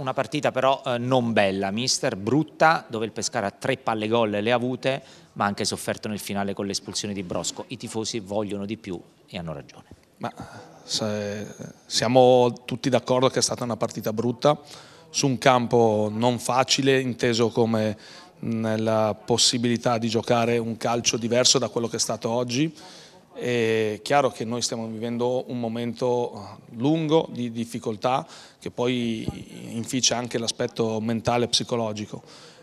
una partita però eh, non bella, mister, brutta, dove il Pescara ha tre palle gol le ha avute, ma anche sofferto nel finale con l'espulsione di Brosco. I tifosi vogliono di più e hanno ragione. Ma se, siamo tutti d'accordo che è stata una partita brutta, su un campo non facile, inteso come nella possibilità di giocare un calcio diverso da quello che è stato oggi, è chiaro che noi stiamo vivendo un momento eh, lungo di difficoltà che poi inficia anche l'aspetto mentale e psicologico.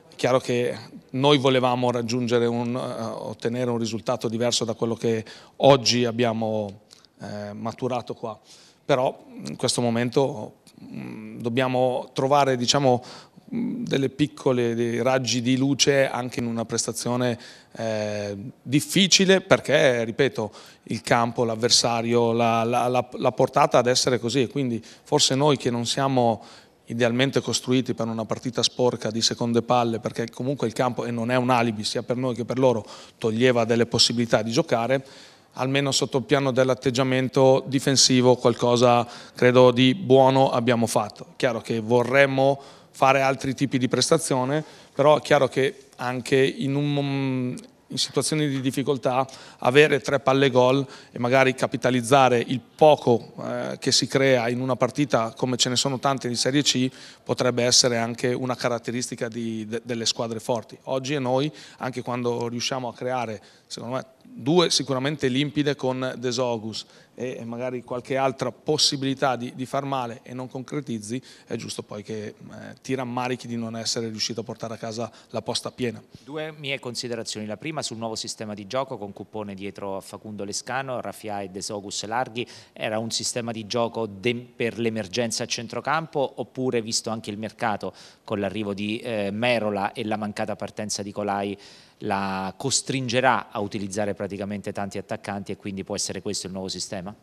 È chiaro che noi volevamo raggiungere un, eh, ottenere un risultato diverso da quello che oggi abbiamo eh, maturato qua, però in questo momento mm, dobbiamo trovare diciamo, delle piccole dei raggi di luce anche in una prestazione eh, difficile perché, ripeto, il campo, l'avversario l'ha la, la, la portata ad essere così e quindi forse noi che non siamo idealmente costruiti per una partita sporca di seconde palle perché comunque il campo, e non è un alibi sia per noi che per loro, toglieva delle possibilità di giocare almeno sotto il piano dell'atteggiamento difensivo qualcosa credo di buono abbiamo fatto. Chiaro che vorremmo fare altri tipi di prestazione, però è chiaro che anche in, un, in situazioni di difficoltà avere tre palle gol e magari capitalizzare il poco eh, che si crea in una partita come ce ne sono tante di Serie C potrebbe essere anche una caratteristica di, de, delle squadre forti. Oggi e noi, anche quando riusciamo a creare, secondo me, due sicuramente limpide con Desogus e magari qualche altra possibilità di, di far male e non concretizzi, è giusto poi che eh, ti rammarichi di non essere riuscito a portare a casa la posta piena. Due mie considerazioni, la prima sul nuovo sistema di gioco con cupone dietro a Facundo Lescano, Raffia e De Larghi, era un sistema di gioco per l'emergenza a centrocampo oppure visto anche il mercato con l'arrivo di eh, Merola e la mancata partenza di Colai la costringerà a utilizzare praticamente tanti attaccanti e quindi può essere questo il nuovo sistema?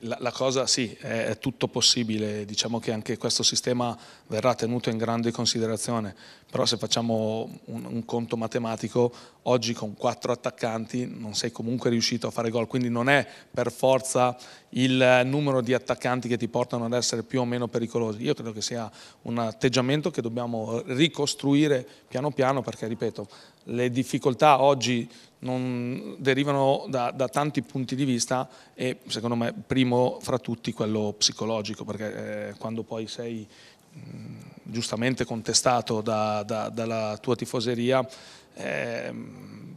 La, la, cosa sì, è, è, tutto possibile, diciamo che anche questo sistema verrà tenuto in grande considerazione, però se facciamo un, un conto matematico oggi con quattro attaccanti non sei comunque riuscito a fare gol, quindi non è per forza il numero di attaccanti che ti portano ad essere più o meno pericolosi. Io credo che sia un atteggiamento che dobbiamo ricostruire piano piano perché, ripeto, le difficoltà oggi derivano da, da, tanti punti di vista e secondo me primo fra tutti quello psicologico perché eh, quando poi sei giustamente contestato da, da, dalla tua tifoseria, eh,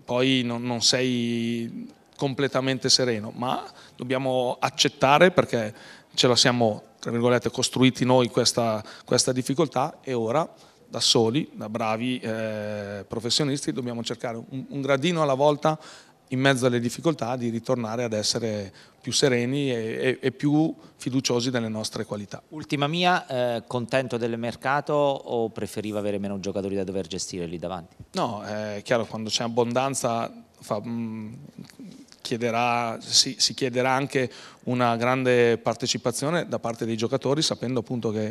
poi non, non, sei completamente sereno, ma dobbiamo accettare perché ce la siamo, tra virgolette, costruiti noi questa, questa difficoltà e ora da soli, da bravi eh, professionisti, dobbiamo cercare un, un gradino alla volta in mezzo alle difficoltà di ritornare ad essere più sereni e, e più fiduciosi delle nostre qualità. Ultima mia, eh, contento del mercato o preferiva avere meno giocatori da dover gestire lì davanti? No, è chiaro, quando c'è abbondanza fa, mh, mm, chiederà, si, si, chiederà anche una grande partecipazione da parte dei giocatori sapendo appunto che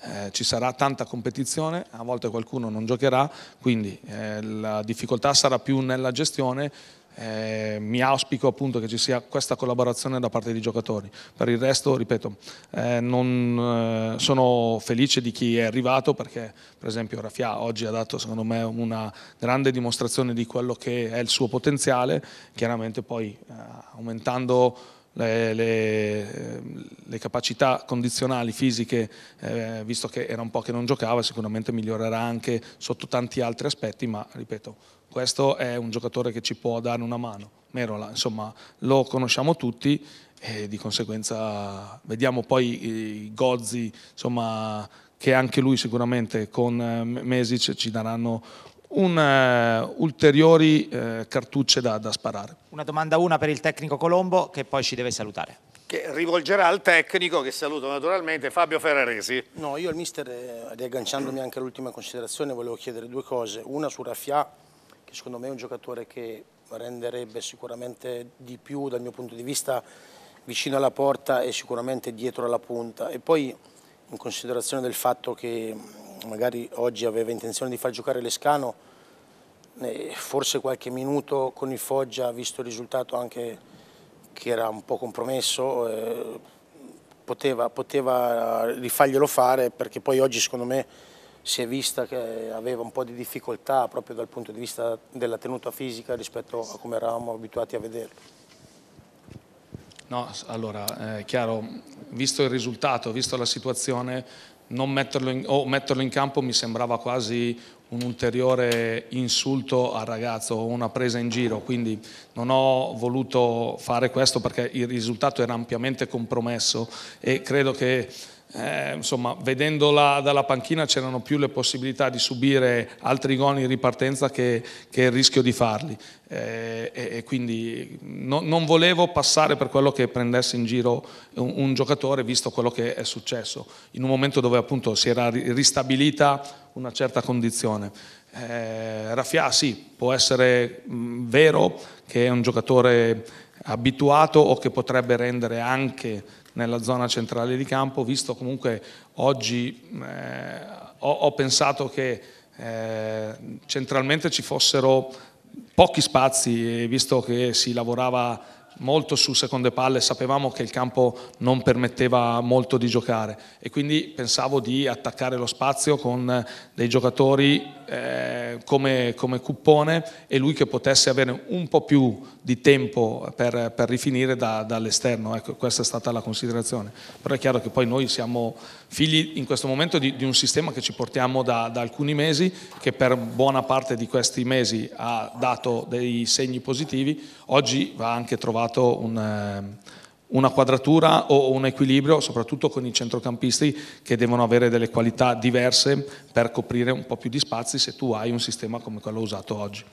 eh, ci sarà tanta competizione, a volte qualcuno non giocherà, quindi eh, la difficoltà sarà più nella gestione eh, mi auspico appunto che ci sia questa collaborazione da parte dei giocatori. Per il resto, ripeto, eh, non, eh, sono felice di chi è arrivato perché per esempio Rafia oggi ha dato secondo me una grande dimostrazione di quello che è il suo potenziale, chiaramente poi eh, aumentando le, le, le, capacità condizionali fisiche, eh, visto che era un po' che non giocava, sicuramente migliorerà anche sotto tanti altri aspetti, ma ripeto, questo è un giocatore che ci può dare una mano. Merola, insomma, lo conosciamo tutti e di conseguenza vediamo poi Gozzi, insomma, che anche lui sicuramente con eh, Mesic ci daranno un, uh, ulteriori uh, cartucce da, da sparare. Una domanda una per il tecnico Colombo che poi ci deve salutare che rivolgerà al tecnico, che saluto naturalmente, Fabio Ferraresi. No, io al mister, riagganciandomi anche all'ultima considerazione, volevo chiedere due cose. Una su Raffià, che secondo me è un giocatore che renderebbe sicuramente di più dal mio punto di vista vicino alla porta e sicuramente dietro alla punta. E poi in considerazione del fatto che mm, magari oggi aveva intenzione di far giocare Lescano, eh, forse qualche minuto con il Foggia, visto il risultato anche che era un po' compromesso, eh, poteva, poteva rifarglielo fare perché poi oggi secondo me si è vista che aveva un po' di difficoltà proprio dal punto di vista della tenuta fisica rispetto a come eravamo abituati a vederlo. No, allora, è eh, chiaro, visto il risultato, visto la situazione, non metterlo in, o metterlo in campo mi sembrava quasi un ulteriore insulto al ragazzo, o una presa in giro, quindi non ho voluto fare questo perché il risultato era ampiamente compromesso e credo che eh, insomma, vedendola dalla panchina c'erano più le possibilità di subire altri gol in ripartenza che, che il rischio di farli. Eh, e, e, quindi no, non volevo passare per quello che prendesse in giro un, un, giocatore, visto quello che è successo, in un momento dove appunto si era ristabilita una certa condizione. Eh, Raffia, ah, sì, può essere mh, vero che è un giocatore abituato o che potrebbe rendere anche nella zona centrale di campo, visto comunque oggi eh, ho, ho, pensato che eh, centralmente ci fossero pochi spazi, eh, visto che si lavorava molto su seconde palle, sapevamo che il campo non permetteva molto di giocare e quindi pensavo di attaccare lo spazio con eh, dei giocatori eh, come, come Cuppone e lui che potesse avere un po' più di tempo per, per rifinire da, dall'esterno, ecco, questa è stata la considerazione. Però è chiaro che poi noi siamo figli in questo momento di, di un sistema che ci portiamo da, da alcuni mesi, che per buona parte di questi mesi ha dato dei segni positivi, oggi va anche trovato trovato un, eh, una quadratura o un equilibrio, soprattutto con i centrocampisti che devono avere delle qualità diverse per coprire un po' più di spazi se tu hai un sistema come quello usato oggi.